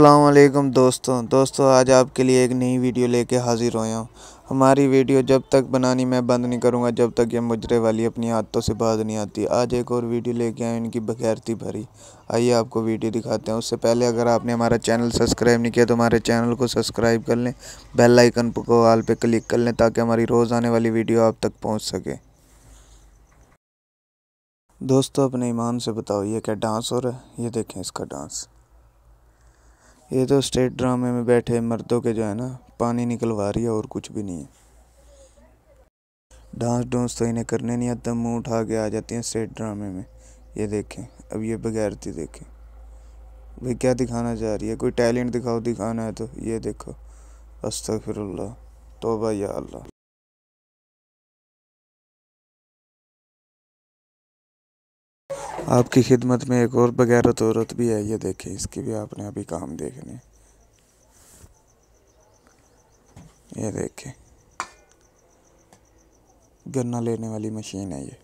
अल्लाम दोस्तों दोस्तों आज आपके लिए एक नई वीडियो लेके हाज़िर हुए हूँ हमारी वीडियो जब तक बनानी मैं बंद नहीं करूँगा जब तक ये मुजरे वाली अपनी हाथों से बाज नहीं आती आज एक और वीडियो लेके आए इनकी बगैरती भरी आइए आपको वीडियो दिखाते हैं उससे पहले अगर आपने हमारा चैनल सब्सक्राइब नहीं किया तो हमारे चैनल को सब्सक्राइब कर लें बेल आइकन को आल पर क्लिक कर लें ताकि हमारी रोज़ आने वाली वीडियो आप तक पहुँच सके दोस्तों अपने ईमान से बताओ ये क्या डांस हो रहा है ये देखें इसका डांस ये तो स्टेट ड्रामे में बैठे मर्दों के जो है ना पानी निकलवा रही है और कुछ भी नहीं है डांस डोंस तो इन्हें करने नहीं आता तो मुंह उठा के आ जाती हैं स्टेट ड्रामे में ये देखें अब ये बगैरती देखें भाई क्या दिखाना चाह रही है कोई टैलेंट दिखाओ दिखाना है तो ये देखो अस्तफिरल्ला तोबा या अल्लाह आपकी खिदमत में एक और बगैरत औरत भी है ये देखें इसकी भी आपने अभी काम देखने ये देखें गन्ना लेने वाली मशीन है ये